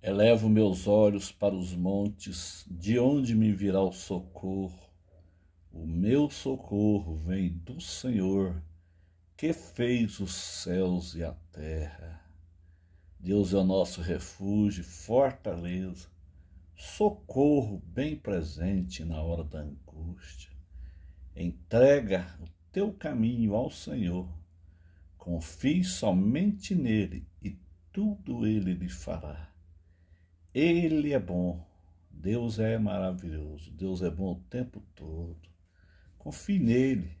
Elevo meus olhos para os montes, de onde me virá o socorro? O meu socorro vem do Senhor, que fez os céus e a terra. Deus é o nosso refúgio, fortaleza, socorro bem presente na hora da angústia. Entrega o teu caminho ao Senhor, confie somente nele e tudo ele lhe fará. Ele é bom. Deus é maravilhoso. Deus é bom o tempo todo. Confie nele.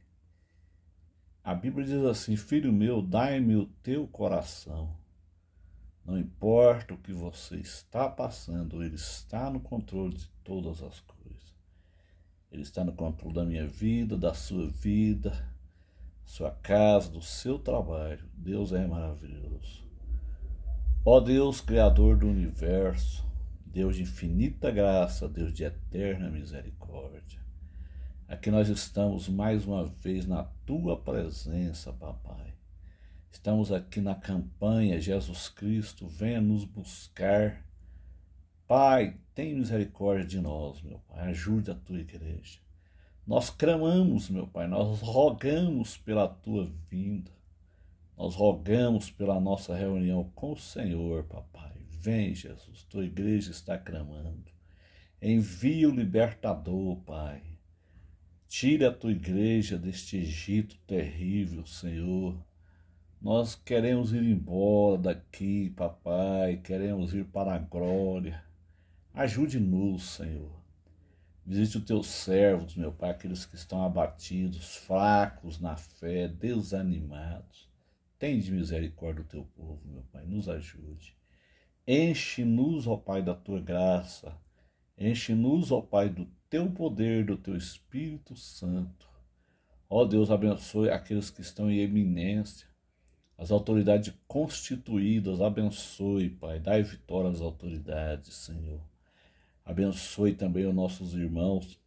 A Bíblia diz assim: Filho meu, dai-me o teu coração. Não importa o que você está passando, Ele está no controle de todas as coisas. Ele está no controle da minha vida, da sua vida, da sua casa, do seu trabalho. Deus é maravilhoso. Ó Deus, Criador do universo, Deus de infinita graça, Deus de eterna misericórdia. Aqui nós estamos mais uma vez na tua presença, papai. Estamos aqui na campanha Jesus Cristo, venha nos buscar. Pai, tem misericórdia de nós, meu Pai, ajude a tua igreja. Nós clamamos, meu Pai, nós rogamos pela tua vinda. Nós rogamos pela nossa reunião com o Senhor, papai. Vem, Jesus, tua igreja está clamando. Envia o libertador, Pai. Tira a tua igreja deste Egito terrível, Senhor. Nós queremos ir embora daqui, papai, queremos ir para a glória. Ajude-nos, Senhor. Visite os teus servos, meu Pai, aqueles que estão abatidos, fracos na fé, desanimados. Tende misericórdia do teu povo, meu Pai, nos ajude. Enche-nos, ó Pai, da tua graça. Enche-nos, ó Pai, do teu poder, do teu Espírito Santo. Ó Deus, abençoe aqueles que estão em eminência, as autoridades constituídas, abençoe, Pai. Dai vitória às autoridades, Senhor. Abençoe também os nossos irmãos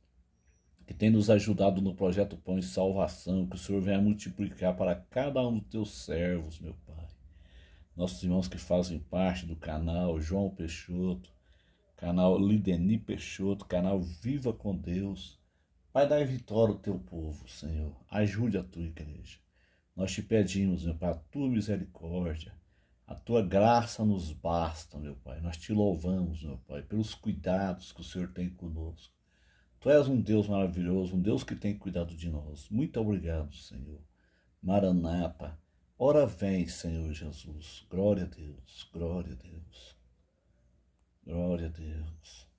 que têm nos ajudado no projeto Pão e Salvação, que o Senhor venha multiplicar para cada um dos teus servos, meu Pai nossos irmãos que fazem parte do canal João Peixoto, canal Lideni Peixoto, canal Viva com Deus. Pai, dá vitória ao teu povo, Senhor. Ajude a tua igreja. Nós te pedimos, meu Pai, a tua misericórdia, a tua graça nos basta, meu Pai. Nós te louvamos, meu Pai, pelos cuidados que o Senhor tem conosco. Tu és um Deus maravilhoso, um Deus que tem cuidado de nós. Muito obrigado, Senhor. Maranata. Ora vem, Senhor Jesus. Glória a Deus, glória a Deus, glória a Deus.